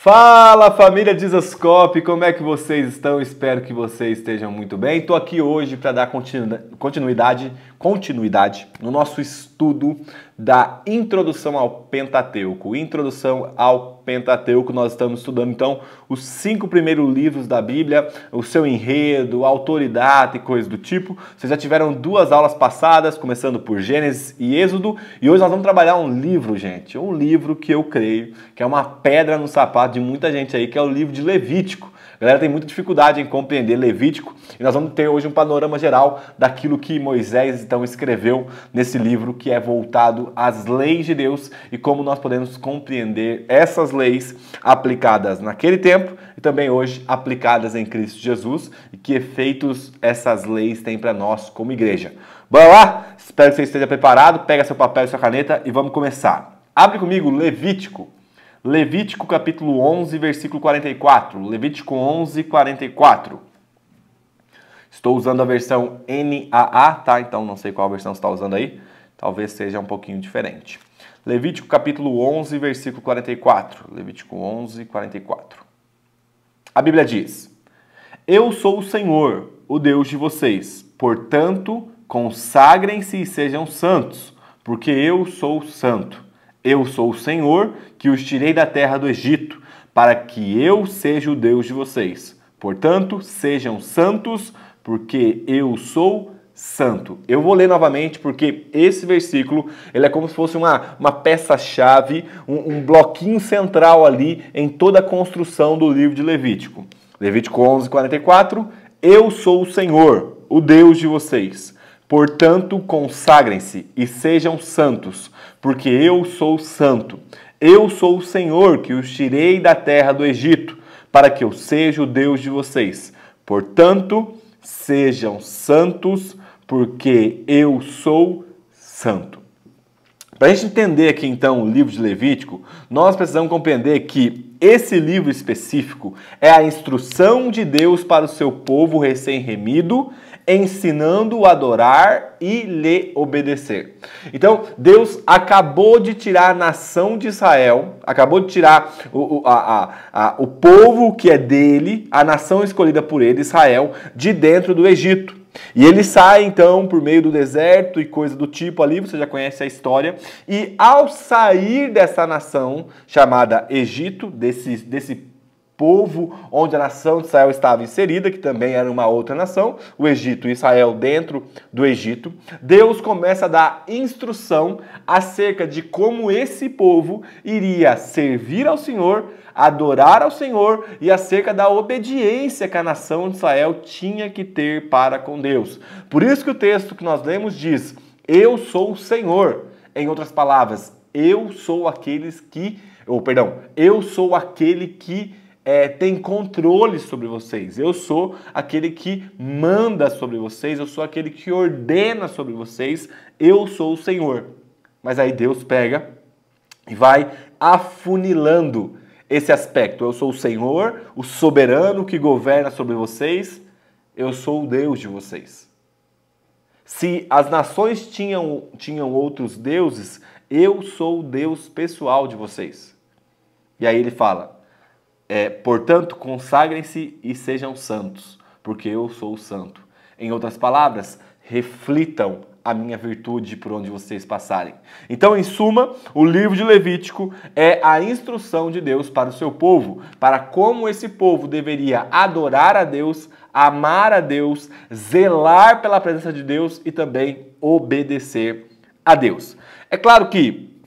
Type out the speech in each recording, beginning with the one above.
Fala família Dizascope, como é que vocês estão? Espero que vocês estejam muito bem. Estou aqui hoje para dar continuidade continuidade no nosso estudo da introdução ao Pentateuco. Introdução ao Pentateuco, nós estamos estudando então os cinco primeiros livros da Bíblia, o seu enredo, autoridade e coisas do tipo. Vocês já tiveram duas aulas passadas, começando por Gênesis e Êxodo, e hoje nós vamos trabalhar um livro, gente. Um livro que eu creio que é uma pedra no sapato de muita gente aí, que é o livro de Levítico. A galera tem muita dificuldade em compreender Levítico e nós vamos ter hoje um panorama geral daquilo que Moisés então escreveu nesse livro que é voltado às leis de Deus e como nós podemos compreender essas leis aplicadas naquele tempo e também hoje aplicadas em Cristo Jesus e que efeitos essas leis têm para nós como igreja. Bora lá? Espero que você esteja preparado, pega seu papel e sua caneta e vamos começar. Abre comigo Levítico Levítico capítulo 11, versículo 44. Levítico 11, 44. Estou usando a versão NAA, tá? Então não sei qual versão você está usando aí. Talvez seja um pouquinho diferente. Levítico capítulo 11, versículo 44. Levítico 11, 44. A Bíblia diz: Eu sou o Senhor, o Deus de vocês. Portanto, consagrem-se e sejam santos, porque eu sou santo. Eu sou o Senhor que os tirei da terra do Egito, para que eu seja o Deus de vocês. Portanto, sejam santos, porque eu sou santo. Eu vou ler novamente porque esse versículo ele é como se fosse uma, uma peça-chave, um, um bloquinho central ali em toda a construção do livro de Levítico. Levítico 11, 44. Eu sou o Senhor, o Deus de vocês. Portanto, consagrem-se e sejam santos porque eu sou santo. Eu sou o Senhor que os tirei da terra do Egito, para que eu seja o Deus de vocês. Portanto, sejam santos, porque eu sou santo. Para a gente entender aqui então o livro de Levítico, nós precisamos compreender que esse livro específico é a instrução de Deus para o seu povo recém-remido ensinando a adorar e lhe obedecer. Então, Deus acabou de tirar a nação de Israel, acabou de tirar o, o, a, a, a, o povo que é dele, a nação escolhida por ele, Israel, de dentro do Egito. E ele sai então por meio do deserto e coisa do tipo ali, você já conhece a história. E ao sair dessa nação chamada Egito, desse, desse povo onde a nação de Israel estava inserida, que também era uma outra nação, o Egito e Israel dentro do Egito, Deus começa a dar instrução acerca de como esse povo iria servir ao Senhor, adorar ao Senhor e acerca da obediência que a nação de Israel tinha que ter para com Deus. Por isso que o texto que nós lemos diz: Eu sou o Senhor. Em outras palavras, eu sou aqueles que, ou perdão, eu sou aquele que é, tem controle sobre vocês. Eu sou aquele que manda sobre vocês, eu sou aquele que ordena sobre vocês, eu sou o Senhor. Mas aí Deus pega e vai afunilando esse aspecto. Eu sou o Senhor, o soberano que governa sobre vocês, eu sou o Deus de vocês. Se as nações tinham, tinham outros deuses, eu sou o Deus pessoal de vocês. E aí ele fala: é, Portanto, consagrem-se e sejam santos, porque eu sou santo. Em outras palavras, reflitam a minha virtude por onde vocês passarem. Então, em suma, o livro de Levítico é a instrução de Deus para o seu povo, para como esse povo deveria adorar a Deus, amar a Deus, zelar pela presença de Deus e também obedecer a Deus. É claro que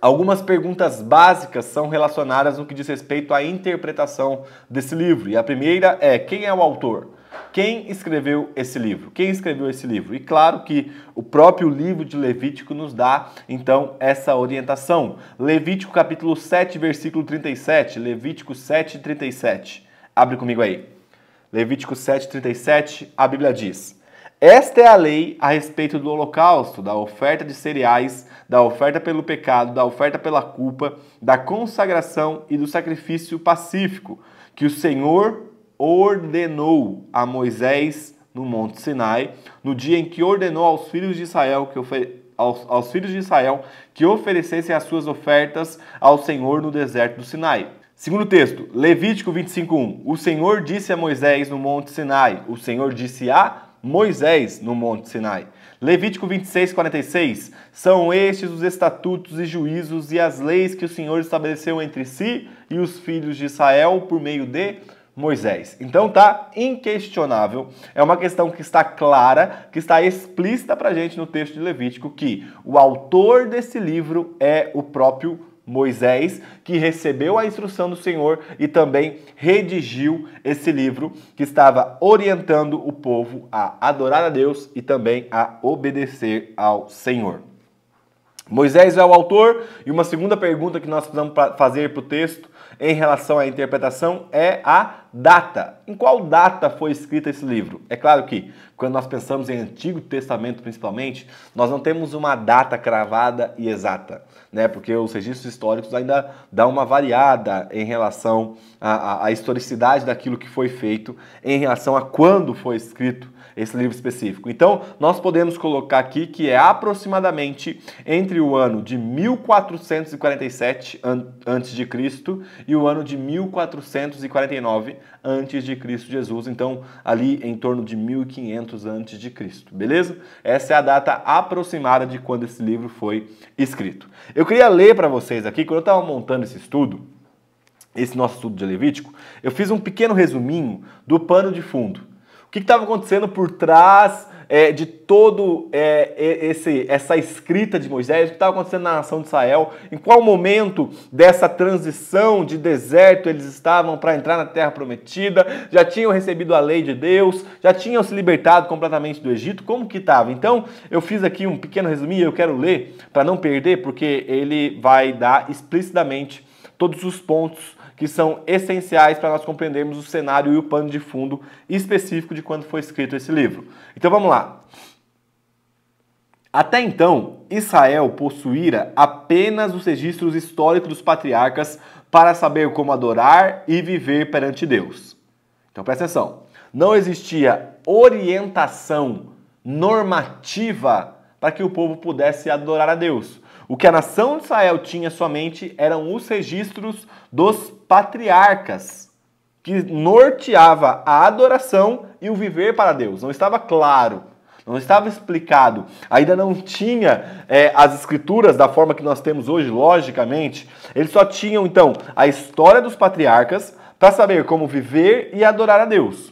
Algumas perguntas básicas são relacionadas no que diz respeito à interpretação desse livro. E a primeira é: quem é o autor? Quem escreveu esse livro? Quem escreveu esse livro? E claro que o próprio livro de Levítico nos dá então essa orientação. Levítico capítulo 7, versículo 37. Levítico 7, 37. Abre comigo aí. Levítico 7, 37, a Bíblia diz. Esta é a lei a respeito do holocausto, da oferta de cereais, da oferta pelo pecado, da oferta pela culpa, da consagração e do sacrifício pacífico, que o Senhor ordenou a Moisés no Monte Sinai, no dia em que ordenou aos filhos de Israel que aos, aos filhos de Israel que oferecessem as suas ofertas ao Senhor no deserto do Sinai. Segundo texto, Levítico 25:1. O Senhor disse a Moisés no Monte Sinai: O Senhor disse a Moisés no Monte Sinai. Levítico 26, 46. São estes os estatutos e juízos e as leis que o Senhor estabeleceu entre si e os filhos de Israel por meio de Moisés. Então tá inquestionável, é uma questão que está clara, que está explícita para gente no texto de Levítico que o autor desse livro é o próprio Moisés, que recebeu a instrução do Senhor e também redigiu esse livro que estava orientando o povo a adorar a Deus e também a obedecer ao Senhor. Moisés é o autor, e uma segunda pergunta que nós precisamos fazer para o texto em relação à interpretação é a data. Em qual data foi escrito esse livro? É claro que, quando nós pensamos em Antigo Testamento principalmente, nós não temos uma data cravada e exata, né? porque os registros históricos ainda dão uma variada em relação à, à, à historicidade daquilo que foi feito, em relação a quando foi escrito esse livro específico. Então, nós podemos colocar aqui que é aproximadamente entre o ano de 1447 a.C. e o ano de 1449 antes de Cristo Jesus, então ali em torno de 1500 antes de Cristo, beleza? Essa é a data aproximada de quando esse livro foi escrito. Eu queria ler para vocês aqui quando eu estava montando esse estudo, esse nosso estudo de Levítico, eu fiz um pequeno resuminho do pano de fundo que estava acontecendo por trás é, de todo é, esse, essa escrita de Moisés, o que estava acontecendo na nação de Israel, em qual momento dessa transição de deserto eles estavam para entrar na terra prometida, já tinham recebido a lei de Deus, já tinham se libertado completamente do Egito, como que estava? Então, eu fiz aqui um pequeno resuminho, eu quero ler para não perder, porque ele vai dar explicitamente todos os pontos que são essenciais para nós compreendermos o cenário e o pano de fundo específico de quando foi escrito esse livro. Então vamos lá. Até então, Israel possuíra apenas os registros históricos dos patriarcas para saber como adorar e viver perante Deus. Então presta atenção. Não existia orientação normativa para que o povo pudesse adorar a Deus. O que a nação de Israel tinha somente eram os registros dos patriarcas, que norteava a adoração e o viver para Deus. Não estava claro, não estava explicado, ainda não tinha é, as escrituras da forma que nós temos hoje, logicamente. Eles só tinham então a história dos patriarcas para saber como viver e adorar a Deus.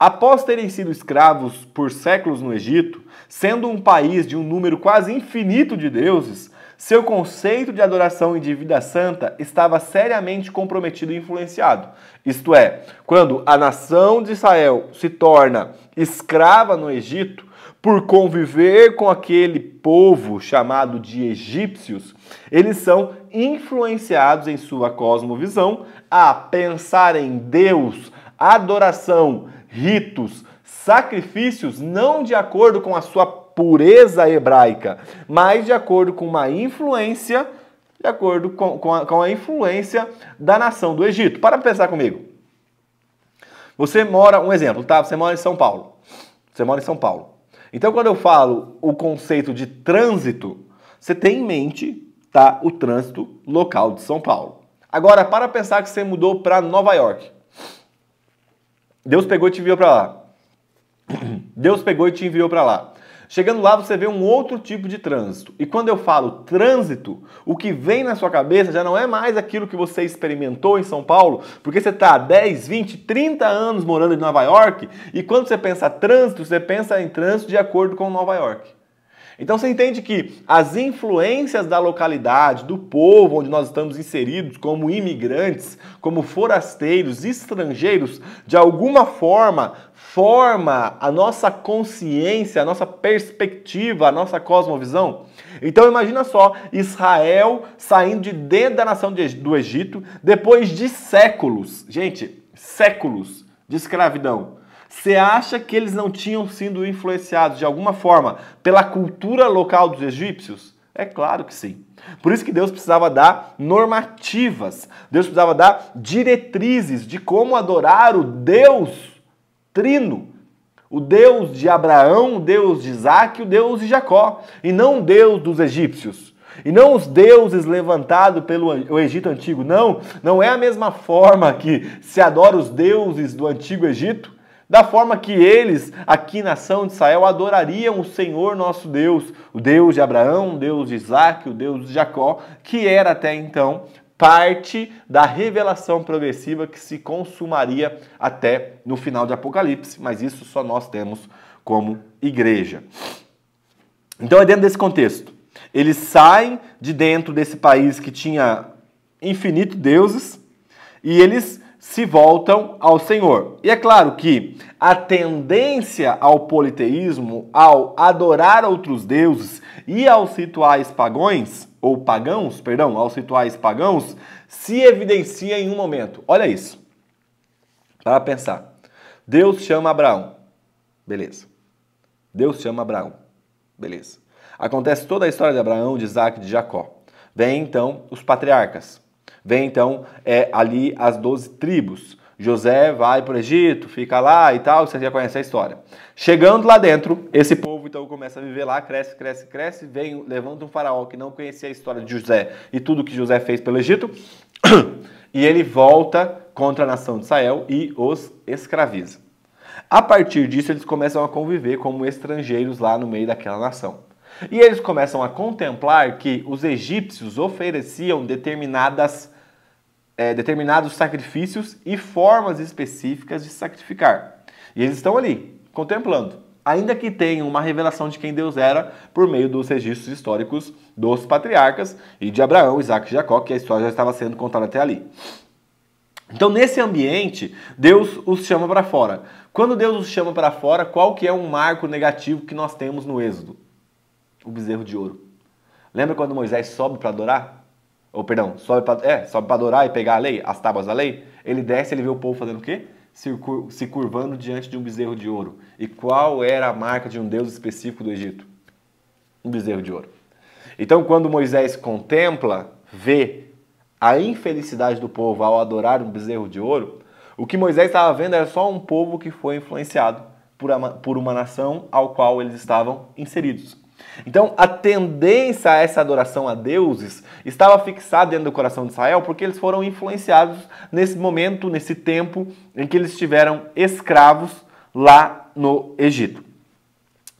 Após terem sido escravos por séculos no Egito, sendo um país de um número quase infinito de deuses, seu conceito de adoração e de vida santa estava seriamente comprometido e influenciado. Isto é, quando a nação de Israel se torna escrava no Egito, por conviver com aquele povo chamado de egípcios, eles são influenciados em sua cosmovisão a pensar em Deus, adoração, ritos, sacrifícios não de acordo com a sua pureza hebraica, mas de acordo com uma influência, de acordo com, com, a, com a influência da nação do Egito. Para pensar comigo. Você mora, um exemplo, tá? Você mora em São Paulo. Você mora em São Paulo. Então, quando eu falo o conceito de trânsito, você tem em mente, tá? O trânsito local de São Paulo. Agora, para pensar que você mudou para Nova York. Deus pegou e te enviou para lá. Deus pegou e te enviou para lá. Chegando lá, você vê um outro tipo de trânsito. E quando eu falo trânsito, o que vem na sua cabeça já não é mais aquilo que você experimentou em São Paulo, porque você está há 10, 20, 30 anos morando em Nova York, e quando você pensa trânsito, você pensa em trânsito de acordo com Nova York. Então você entende que as influências da localidade, do povo onde nós estamos inseridos, como imigrantes, como forasteiros, estrangeiros, de alguma forma forma a nossa consciência, a nossa perspectiva, a nossa cosmovisão? Então imagina só Israel saindo de dentro da nação do Egito depois de séculos, gente, séculos de escravidão. Você acha que eles não tinham sido influenciados de alguma forma pela cultura local dos egípcios? É claro que sim. Por isso que Deus precisava dar normativas, Deus precisava dar diretrizes de como adorar o Deus Trino, o Deus de Abraão, o Deus de Isaac, o Deus de Jacó, e não o Deus dos egípcios. E não os deuses levantados pelo Egito Antigo, não. Não é a mesma forma que se adora os deuses do Antigo Egito da forma que eles, aqui na nação de Israel, adorariam o Senhor nosso Deus, o Deus de Abraão, o Deus de Isaac, o Deus de Jacó, que era até então parte da revelação progressiva que se consumaria até no final de Apocalipse, mas isso só nós temos como igreja. Então é dentro desse contexto. Eles saem de dentro desse país que tinha infinito deuses e eles se voltam ao Senhor. E é claro que a tendência ao politeísmo, ao adorar outros deuses e aos rituais pagões, ou pagãos, perdão, aos rituais pagãos, se evidencia em um momento. Olha isso. Para pensar. Deus chama Abraão. Beleza. Deus chama Abraão. Beleza. Acontece toda a história de Abraão, de Isaac, de Jacó. Vem então os patriarcas. Vem então é, ali as 12 tribos. José vai para o Egito, fica lá e tal, você já conhece a história. Chegando lá dentro, esse povo então começa a viver lá, cresce, cresce, cresce, vem, levanta um faraó que não conhecia a história de José e tudo que José fez pelo Egito, e ele volta contra a nação de Israel e os escraviza. A partir disso, eles começam a conviver como estrangeiros lá no meio daquela nação. E eles começam a contemplar que os egípcios ofereciam determinadas, é, determinados sacrifícios e formas específicas de sacrificar. E eles estão ali, contemplando. Ainda que tenham uma revelação de quem Deus era por meio dos registros históricos dos patriarcas e de Abraão, Isaac e Jacó, que a história já estava sendo contada até ali. Então, nesse ambiente, Deus os chama para fora. Quando Deus os chama para fora, qual que é um marco negativo que nós temos no Êxodo? o bezerro de ouro. Lembra quando Moisés sobe para adorar? Ou, perdão, sobe para é, sobe adorar e pegar a lei, as tábuas da lei? Ele desce ele vê o povo fazendo o quê? se, curvando diante de um bezerro de ouro. E qual era a marca de um deus específico do Egito? Um bezerro de ouro. Então, quando Moisés contempla, vê a infelicidade do povo ao adorar um bezerro de ouro, o que Moisés estava vendo era só um povo que foi influenciado por uma, por uma nação ao qual eles estavam inseridos. Então, a tendência a essa adoração a deuses estava fixada dentro do coração de Israel porque eles foram influenciados nesse momento, nesse tempo em que eles estiveram escravos lá no Egito.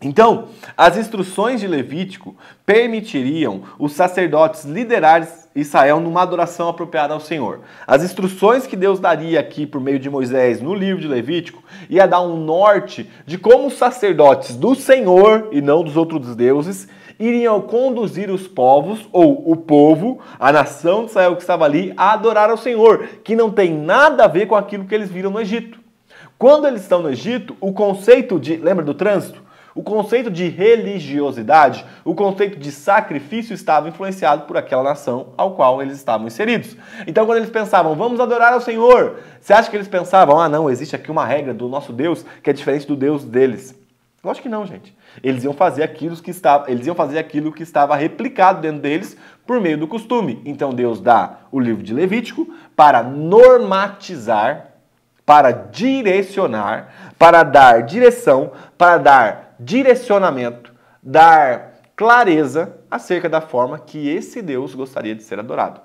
Então, as instruções de Levítico permitiriam os sacerdotes liderares Israel numa adoração apropriada ao Senhor. As instruções que Deus daria aqui por meio de Moisés no livro de Levítico ia dar um norte de como os sacerdotes do Senhor e não dos outros deuses iriam conduzir os povos ou o povo, a nação de Israel que estava ali, a adorar ao Senhor, que não tem nada a ver com aquilo que eles viram no Egito. Quando eles estão no Egito, o conceito de, lembra do trânsito? O conceito de religiosidade, o conceito de sacrifício estava influenciado por aquela nação ao qual eles estavam inseridos. Então, quando eles pensavam, vamos adorar ao Senhor, você acha que eles pensavam, ah, não, existe aqui uma regra do nosso Deus que é diferente do Deus deles? Lógico que não, gente. Eles iam fazer aquilo que estava, eles iam fazer aquilo que estava replicado dentro deles por meio do costume. Então Deus dá o livro de Levítico para normatizar, para direcionar, para dar direção, para dar direcionamento, dar clareza acerca da forma que esse Deus gostaria de ser adorado.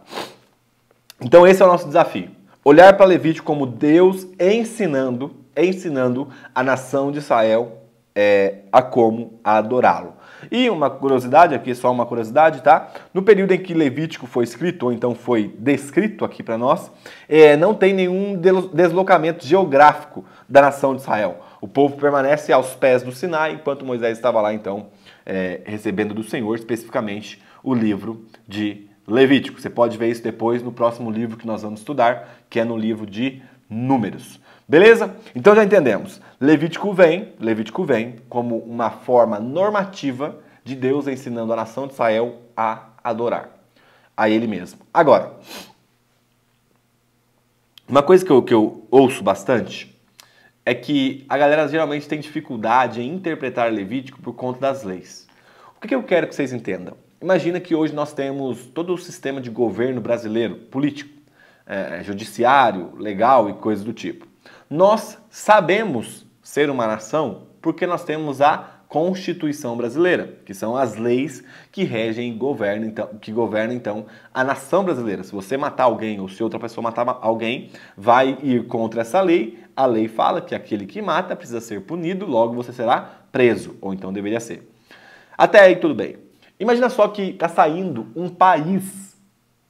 Então esse é o nosso desafio. Olhar para Levítico como Deus ensinando, ensinando a nação de Israel é, a como adorá-lo. E uma curiosidade, aqui só uma curiosidade, tá? No período em que Levítico foi escrito, ou então foi descrito aqui para nós, é, não tem nenhum deslocamento geográfico da nação de Israel. O povo permanece aos pés do Sinai, enquanto Moisés estava lá, então, é, recebendo do Senhor, especificamente, o livro de Levítico. Você pode ver isso depois no próximo livro que nós vamos estudar, que é no livro de Números. Beleza? Então já entendemos. Levítico vem, Levítico vem como uma forma normativa de Deus ensinando a nação de Israel a adorar a ele mesmo. Agora, uma coisa que eu, que eu ouço bastante é que a galera geralmente tem dificuldade em interpretar Levítico por conta das leis. O que eu quero que vocês entendam? Imagina que hoje nós temos todo o sistema de governo brasileiro, político, é, judiciário, legal e coisas do tipo. Nós sabemos ser uma nação porque nós temos a Constituição brasileira, que são as leis que regem e governam então, que governam então a nação brasileira. Se você matar alguém ou se outra pessoa matar alguém, vai ir contra essa lei, a lei fala que aquele que mata precisa ser punido, logo você será preso, ou então deveria ser. Até aí tudo bem. Imagina só que está saindo um país,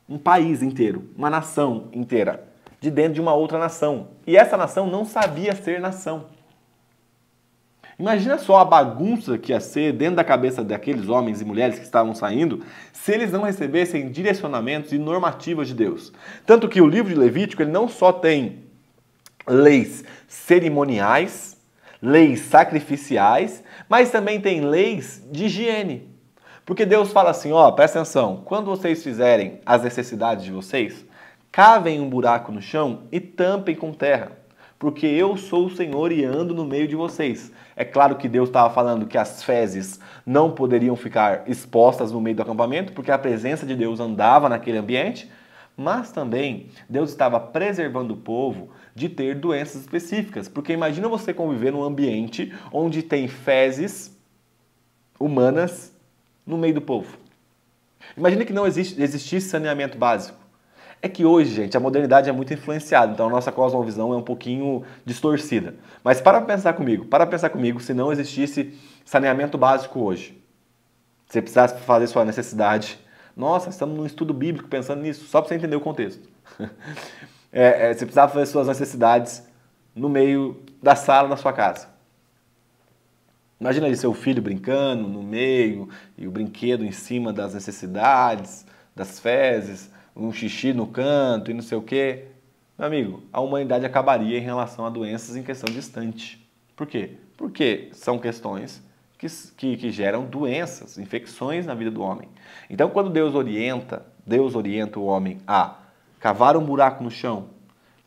um país inteiro, uma nação inteira, de dentro de uma outra nação. E essa nação não sabia ser nação. Imagina só a bagunça que ia ser dentro da cabeça daqueles homens e mulheres que estavam saindo se eles não recebessem direcionamentos e normativas de Deus. Tanto que o livro de Levítico ele não só tem leis cerimoniais, leis sacrificiais, mas também tem leis de higiene. Porque Deus fala assim, ó, presta atenção, quando vocês fizerem as necessidades de vocês, cavem um buraco no chão e tampem com terra, porque eu sou o Senhor e ando no meio de vocês. É claro que Deus estava falando que as fezes não poderiam ficar expostas no meio do acampamento, porque a presença de Deus andava naquele ambiente, mas também Deus estava preservando o povo de ter doenças específicas. Porque imagina você conviver num ambiente onde tem fezes humanas no meio do povo. Imagina que não existe, existisse saneamento básico. É que hoje, gente, a modernidade é muito influenciada, então a nossa cosmovisão é um pouquinho distorcida. Mas para pensar comigo, para pensar comigo, se não existisse saneamento básico hoje, se você precisasse fazer sua necessidade, nossa, estamos num estudo bíblico pensando nisso, só para você entender o contexto. é, é, você precisava fazer suas necessidades no meio da sala na sua casa. Imagina aí seu filho brincando no meio e o brinquedo em cima das necessidades, das fezes, um xixi no canto e não sei o quê. Meu amigo, a humanidade acabaria em relação a doenças em questão distante. Por quê? Porque são questões que, que, que geram doenças, infecções na vida do homem. Então, quando Deus orienta, Deus orienta o homem a cavar um buraco no chão,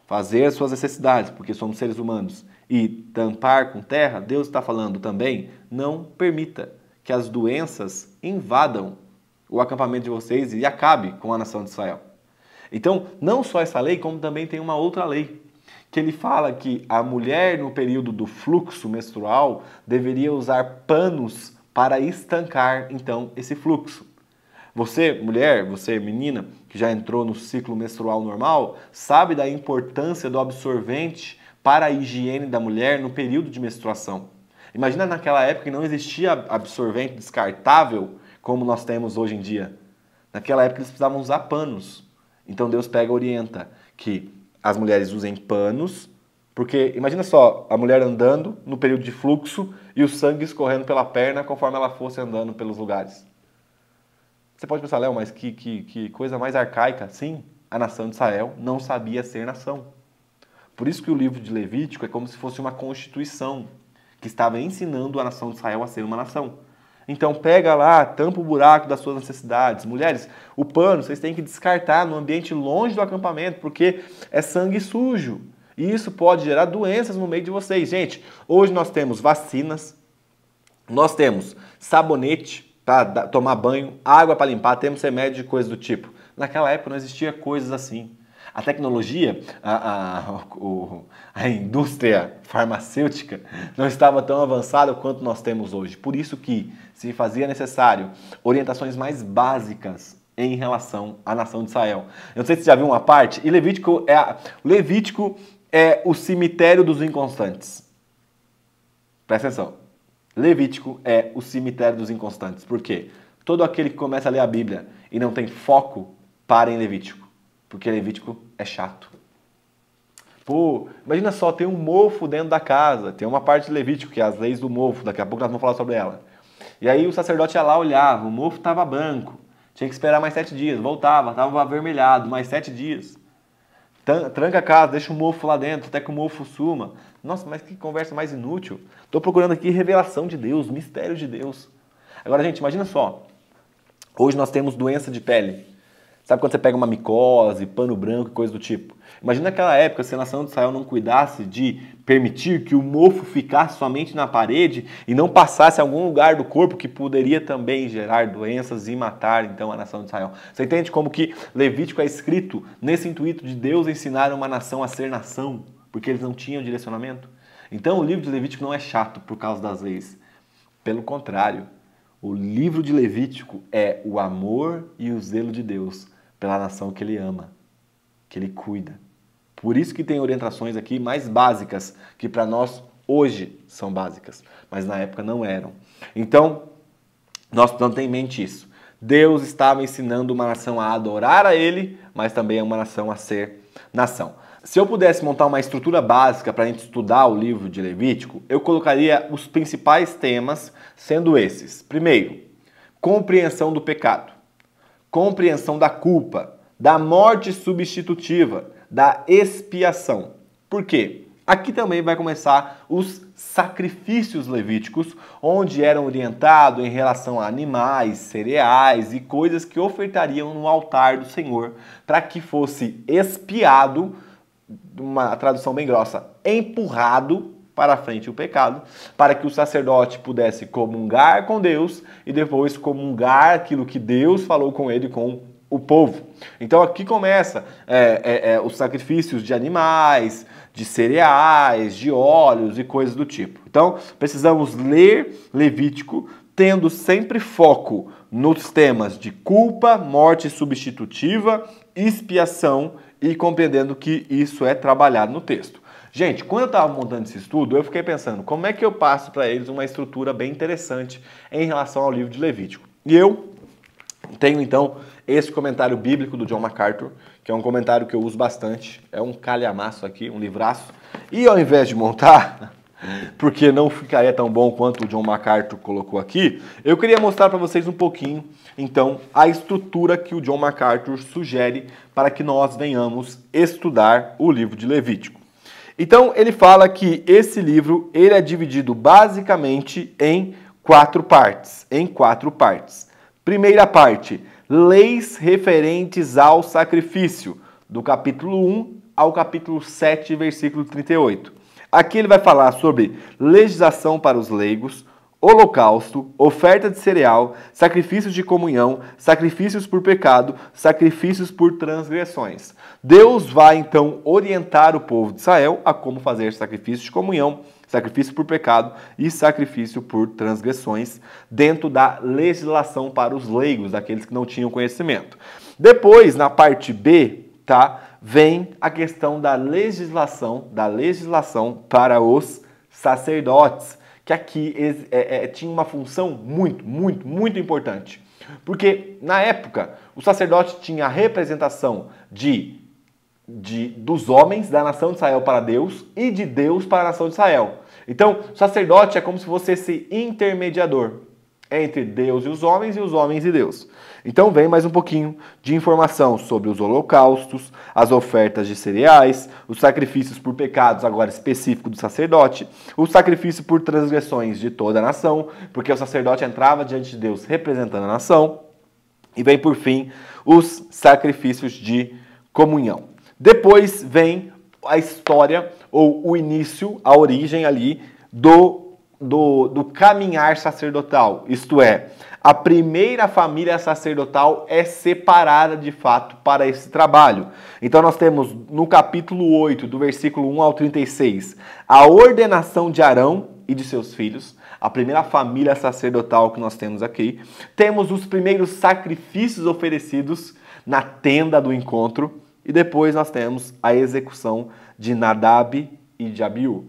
fazer suas necessidades, porque somos seres humanos, e tampar com terra, Deus está falando também, não permita que as doenças invadam o acampamento de vocês e acabe com a nação de Israel. Então, não só essa lei, como também tem uma outra lei, que ele fala que a mulher no período do fluxo menstrual deveria usar panos para estancar então esse fluxo. Você, mulher, você, menina, que já entrou no ciclo menstrual normal, sabe da importância do absorvente para a higiene da mulher no período de menstruação. Imagina naquela época que não existia absorvente descartável como nós temos hoje em dia. Naquela época eles precisavam usar panos. Então Deus pega e orienta que as mulheres usem panos, porque imagina só, a mulher andando no período de fluxo e o sangue escorrendo pela perna conforme ela fosse andando pelos lugares. Você pode pensar, Léo, mas que, que, que coisa mais arcaica. Sim, a nação de Israel não sabia ser nação. Por isso que o livro de Levítico é como se fosse uma constituição que estava ensinando a nação de Israel a ser uma nação. Então pega lá, tampa o buraco das suas necessidades. Mulheres, o pano vocês têm que descartar no ambiente longe do acampamento, porque é sangue sujo. E isso pode gerar doenças no meio de vocês. Gente, hoje nós temos vacinas, nós temos sabonete, tá? tomar banho, água para limpar, temos remédio e coisas do tipo. Naquela época não existia coisas assim. A tecnologia, a, a, a indústria farmacêutica não estava tão avançada quanto nós temos hoje. Por isso que se fazia necessário orientações mais básicas em relação à nação de Israel. Eu não sei se você já viu uma parte, e Levítico é, a, Levítico é o cemitério dos inconstantes. Presta atenção. Levítico é o cemitério dos inconstantes. Por quê? Todo aquele que começa a ler a Bíblia e não tem foco, para em Levítico. Porque Levítico é chato. Pô, imagina só, tem um mofo dentro da casa, tem uma parte de Levítico, que é as leis do mofo, daqui a pouco nós vamos falar sobre ela. E aí o sacerdote ia lá, olhava, o mofo estava branco, tinha que esperar mais sete dias, voltava, estava avermelhado, mais sete dias. Tranca a casa, deixa o mofo lá dentro, até que o mofo suma. Nossa, mas que conversa mais inútil. Estou procurando aqui revelação de Deus, mistério de Deus. Agora, gente, imagina só. Hoje nós temos doença de pele. Sabe quando você pega uma micose, pano branco e coisa do tipo? Imagina naquela época se a nação de Israel não cuidasse de permitir que o mofo ficasse somente na parede e não passasse a algum lugar do corpo que poderia também gerar doenças e matar então a nação de Israel. Você entende como que Levítico é escrito nesse intuito de Deus ensinar uma nação a ser nação, porque eles não tinham direcionamento? Então o livro de Levítico não é chato por causa das leis. Pelo contrário, o livro de Levítico é o amor e o zelo de Deus pela nação que ele ama, que ele cuida. Por isso que tem orientações aqui mais básicas, que para nós hoje são básicas, mas na época não eram. Então, nós precisamos ter em mente isso. Deus estava ensinando uma nação a adorar a Ele, mas também é uma nação a ser nação. Se eu pudesse montar uma estrutura básica para a gente estudar o livro de Levítico, eu colocaria os principais temas sendo esses. Primeiro, compreensão do pecado compreensão da culpa, da morte substitutiva, da expiação. Por quê? Aqui também vai começar os sacrifícios levíticos, onde eram orientados em relação a animais, cereais e coisas que ofertariam no altar do Senhor, para que fosse expiado, uma tradução bem grossa, empurrado para frente o pecado, para que o sacerdote pudesse comungar com Deus e depois comungar aquilo que Deus falou com ele com o povo. Então aqui começa é, é, é, os sacrifícios de animais, de cereais, de óleos e coisas do tipo. Então precisamos ler Levítico tendo sempre foco nos temas de culpa, morte substitutiva, expiação e compreendendo que isso é trabalhado no texto. Gente, quando eu estava montando esse estudo, eu fiquei pensando como é que eu passo para eles uma estrutura bem interessante em relação ao livro de Levítico. E eu tenho então esse comentário bíblico do John MacArthur, que é um comentário que eu uso bastante. É um calhamaço aqui, um livraço. E ao invés de montar, porque não ficaria tão bom quanto o John MacArthur colocou aqui, eu queria mostrar para vocês um pouquinho, então, a estrutura que o John MacArthur sugere para que nós venhamos estudar o livro de Levítico. Então ele fala que esse livro ele é dividido basicamente em quatro partes, em quatro partes. Primeira parte, leis referentes ao sacrifício, do capítulo 1 ao capítulo 7, versículo 38. Aqui ele vai falar sobre legislação para os leigos, holocausto, oferta de cereal, sacrifícios de comunhão, sacrifícios por pecado, sacrifícios por transgressões. Deus vai então orientar o povo de Israel a como fazer sacrifício de comunhão, sacrifício por pecado e sacrifício por transgressões dentro da legislação para os leigos, aqueles que não tinham conhecimento. Depois, na parte B, tá? Vem a questão da legislação, da legislação para os sacerdotes que aqui é, é, tinha uma função muito, muito, muito importante. Porque na época o sacerdote tinha a representação de, de dos homens da nação de Israel para Deus e de Deus para a nação de Israel. Então, o sacerdote é como se fosse esse intermediador entre Deus e os homens e os homens e Deus. Então vem mais um pouquinho de informação sobre os holocaustos, as ofertas de cereais, os sacrifícios por pecados agora específico do sacerdote, o sacrifício por transgressões de toda a nação, porque o sacerdote entrava diante de Deus representando a nação, e vem por fim os sacrifícios de comunhão. Depois vem a história ou o início, a origem ali do do, do caminhar sacerdotal, isto é, a primeira família sacerdotal é separada de fato para esse trabalho. Então nós temos no capítulo 8, do versículo 1 ao 36, a ordenação de Arão e de seus filhos, a primeira família sacerdotal que nós temos aqui. Temos os primeiros sacrifícios oferecidos na tenda do encontro e depois nós temos a execução de Nadab e de Abiú.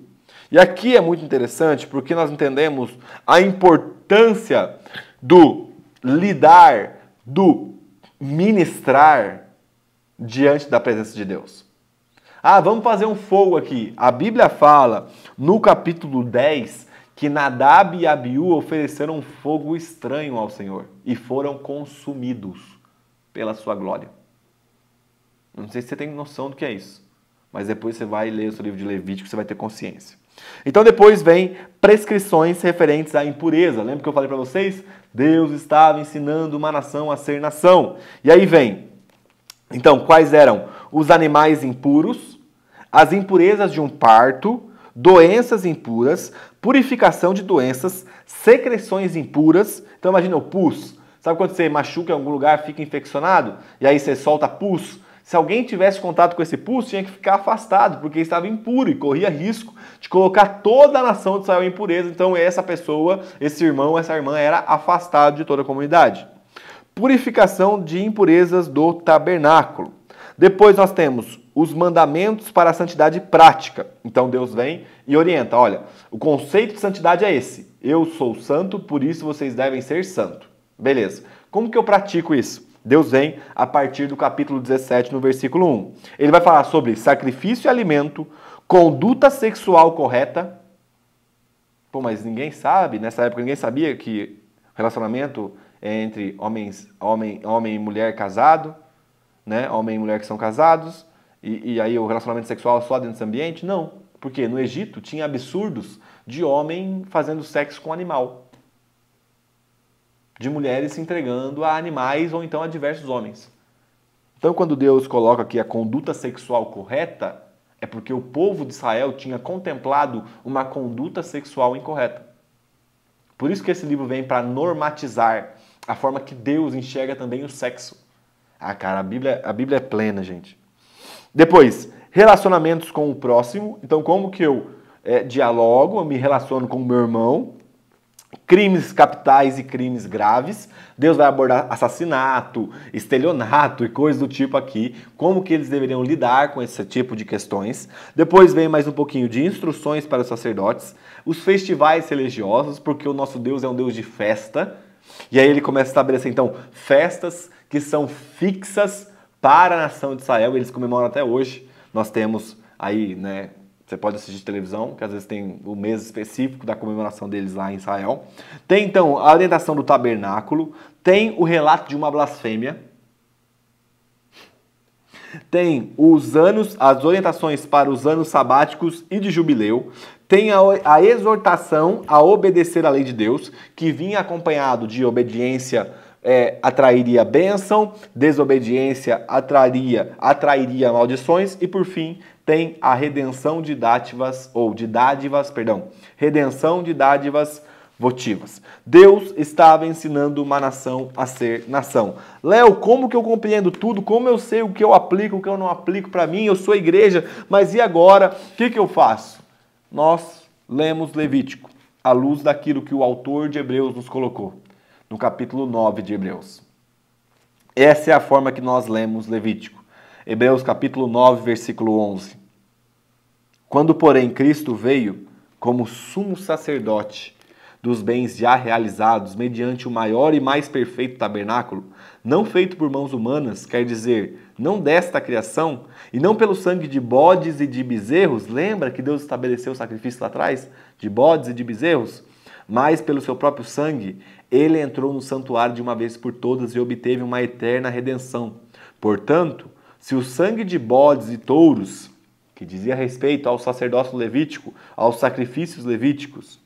E aqui é muito interessante porque nós entendemos a importância do lidar, do ministrar diante da presença de Deus. Ah, vamos fazer um fogo aqui. A Bíblia fala no capítulo 10 que Nadab e Abiú ofereceram um fogo estranho ao Senhor e foram consumidos pela sua glória. Não sei se você tem noção do que é isso, mas depois você vai ler o seu livro de Levítico, você vai ter consciência. Então depois vem prescrições referentes à impureza. Lembra que eu falei para vocês? Deus estava ensinando uma nação a ser nação. E aí vem. Então, quais eram os animais impuros, as impurezas de um parto, doenças impuras, purificação de doenças, secreções impuras. Então imagina o pus. Sabe quando você machuca em algum lugar, fica infeccionado e aí você solta pus? Se alguém tivesse contato com esse pulso, tinha que ficar afastado, porque estava impuro e corria risco de colocar toda a nação de Israel em pureza. Então, essa pessoa, esse irmão, essa irmã era afastado de toda a comunidade. Purificação de impurezas do tabernáculo. Depois nós temos os mandamentos para a santidade prática. Então Deus vem e orienta: olha, o conceito de santidade é esse. Eu sou santo, por isso vocês devem ser santo. Beleza. Como que eu pratico isso? Deus vem a partir do capítulo 17, no versículo 1. Ele vai falar sobre sacrifício e alimento, conduta sexual correta. Pô, mas ninguém sabe, nessa época ninguém sabia que relacionamento é entre homens, homem, homem e mulher casado, né? Homem e mulher que são casados, e, e aí o relacionamento sexual só dentro desse ambiente? Não, porque no Egito tinha absurdos de homem fazendo sexo com animal de mulheres se entregando a animais ou então a diversos homens. Então, quando Deus coloca aqui a conduta sexual correta, é porque o povo de Israel tinha contemplado uma conduta sexual incorreta. Por isso que esse livro vem para normatizar a forma que Deus enxerga também o sexo. Ah, cara, a Bíblia, a Bíblia é plena, gente. Depois, relacionamentos com o próximo. Então, como que eu é, dialogo, eu me relaciono com o meu irmão, crimes capitais e crimes graves. Deus vai abordar assassinato, estelionato e coisas do tipo aqui, como que eles deveriam lidar com esse tipo de questões. Depois vem mais um pouquinho de instruções para os sacerdotes, os festivais religiosos, porque o nosso Deus é um Deus de festa. E aí ele começa a estabelecer então festas que são fixas para a nação de Israel, eles comemoram até hoje. Nós temos aí, né, você pode assistir televisão, que às vezes tem o mês específico da comemoração deles lá em Israel. Tem então a orientação do tabernáculo, tem o relato de uma blasfêmia, tem os anos, as orientações para os anos sabáticos e de jubileu, tem a, a exortação a obedecer à lei de Deus, que vinha acompanhado de obediência é, atrairia bênção, desobediência atraria, atrairia maldições e por fim tem a redenção de dádivas ou de dádivas, perdão, redenção de dádivas votivas. Deus estava ensinando uma nação a ser nação. Léo, como que eu compreendo tudo? Como eu sei o que eu aplico, o que eu não aplico para mim? Eu sou igreja, mas e agora? O que, que eu faço? Nós lemos Levítico à luz daquilo que o autor de Hebreus nos colocou no capítulo 9 de Hebreus. Essa é a forma que nós lemos Levítico. Hebreus capítulo 9, versículo 11. Quando, porém, Cristo veio como sumo sacerdote dos bens já realizados mediante o maior e mais perfeito tabernáculo, não feito por mãos humanas, quer dizer, não desta criação, e não pelo sangue de bodes e de bezerros, lembra que Deus estabeleceu o sacrifício lá atrás? De bodes e de bezerros? Mas pelo seu próprio sangue, ele entrou no santuário de uma vez por todas e obteve uma eterna redenção. Portanto, se o sangue de bodes e touros, que dizia respeito ao sacerdócio levítico, aos sacrifícios levíticos,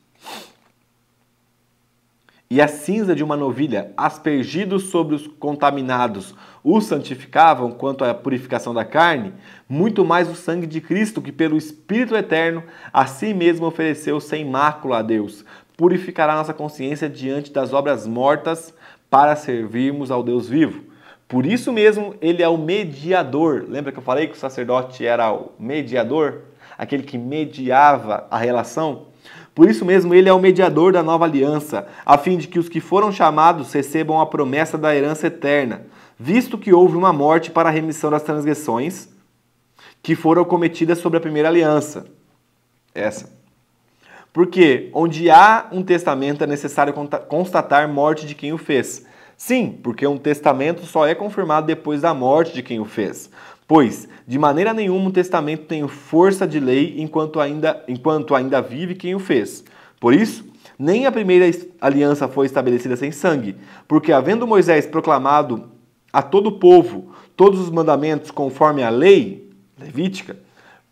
e a cinza de uma novilha, aspergidos sobre os contaminados, os santificavam quanto à purificação da carne, muito mais o sangue de Cristo, que pelo Espírito Eterno a si mesmo ofereceu sem mácula a Deus, purificará nossa consciência diante das obras mortas para servirmos ao Deus vivo. Por isso mesmo, ele é o mediador. Lembra que eu falei que o sacerdote era o mediador? Aquele que mediava a relação? Por isso mesmo, ele é o mediador da nova aliança, a fim de que os que foram chamados recebam a promessa da herança eterna, visto que houve uma morte para a remissão das transgressões que foram cometidas sobre a primeira aliança. Essa. Porque onde há um testamento é necessário constatar morte de quem o fez. Sim, porque um testamento só é confirmado depois da morte de quem o fez. Pois, de maneira nenhuma um testamento tem força de lei enquanto ainda, enquanto ainda vive quem o fez. Por isso, nem a primeira aliança foi estabelecida sem sangue, porque havendo Moisés proclamado a todo o povo todos os mandamentos conforme a lei levítica,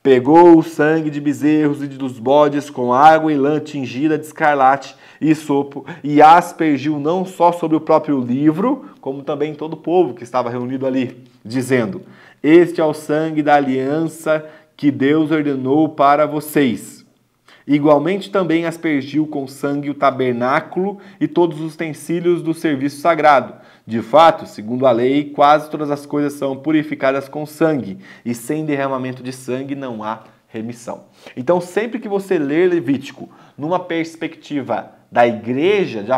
Pegou o sangue de bezerros e dos bodes com água e lã tingida de escarlate e sopo, e aspergiu não só sobre o próprio livro, como também todo o povo que estava reunido ali, dizendo: Este é o sangue da aliança que Deus ordenou para vocês. Igualmente também aspergiu com sangue o tabernáculo e todos os utensílios do serviço sagrado de fato, segundo a lei, quase todas as coisas são purificadas com sangue, e sem derramamento de sangue não há remissão. Então, sempre que você ler Levítico numa perspectiva da igreja, de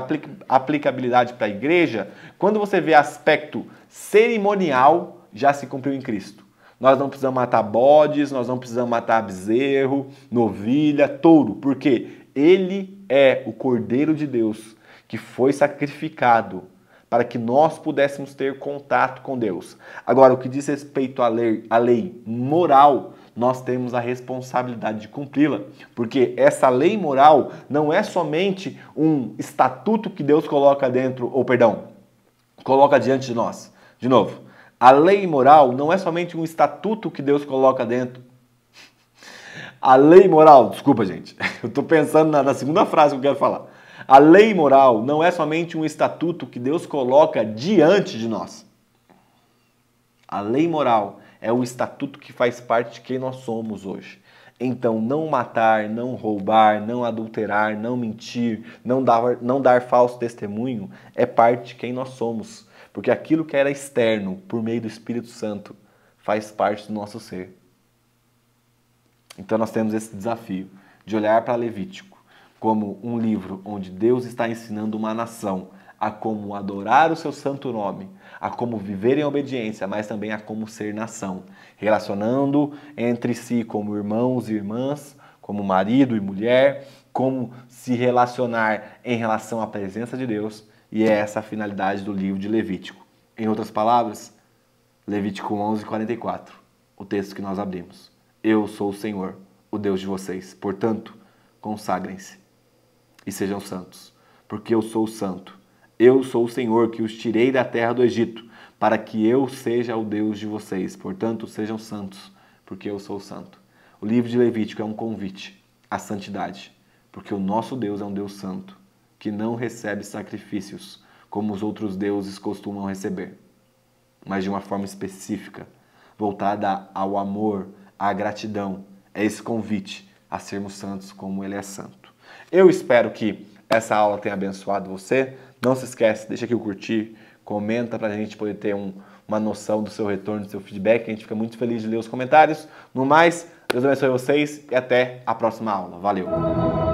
aplicabilidade para a igreja, quando você vê aspecto cerimonial, já se cumpriu em Cristo. Nós não precisamos matar bodes, nós não precisamos matar bezerro, novilha, touro, porque ele é o Cordeiro de Deus que foi sacrificado para que nós pudéssemos ter contato com Deus. Agora, o que diz respeito à lei, à lei moral, nós temos a responsabilidade de cumpri-la, porque essa lei moral não é somente um estatuto que Deus coloca dentro, ou perdão, coloca diante de nós. De novo, a lei moral não é somente um estatuto que Deus coloca dentro. A lei moral, desculpa gente, eu estou pensando na, na segunda frase que eu quero falar. A lei moral não é somente um estatuto que Deus coloca diante de nós. A lei moral é o estatuto que faz parte de quem nós somos hoje. Então, não matar, não roubar, não adulterar, não mentir, não dar, não dar falso testemunho é parte de quem nós somos. Porque aquilo que era externo, por meio do Espírito Santo, faz parte do nosso ser. Então, nós temos esse desafio de olhar para Levítico como um livro onde Deus está ensinando uma nação a como adorar o seu santo nome, a como viver em obediência, mas também a como ser nação, relacionando entre si como irmãos e irmãs, como marido e mulher, como se relacionar em relação à presença de Deus, e é essa a finalidade do livro de Levítico. Em outras palavras, Levítico 11:44, o texto que nós abrimos. Eu sou o Senhor, o Deus de vocês. Portanto, consagrem-se e sejam santos, porque eu sou santo. Eu sou o Senhor que os tirei da terra do Egito, para que eu seja o Deus de vocês. Portanto, sejam santos, porque eu sou santo. O livro de Levítico é um convite à santidade, porque o nosso Deus é um Deus santo, que não recebe sacrifícios como os outros deuses costumam receber, mas de uma forma específica, voltada ao amor, à gratidão. É esse convite a sermos santos como ele é santo. Eu espero que essa aula tenha abençoado você. Não se esquece, deixa aqui o curtir, comenta para a gente poder ter um, uma noção do seu retorno, do seu feedback. A gente fica muito feliz de ler os comentários. No mais, Deus abençoe vocês e até a próxima aula. Valeu!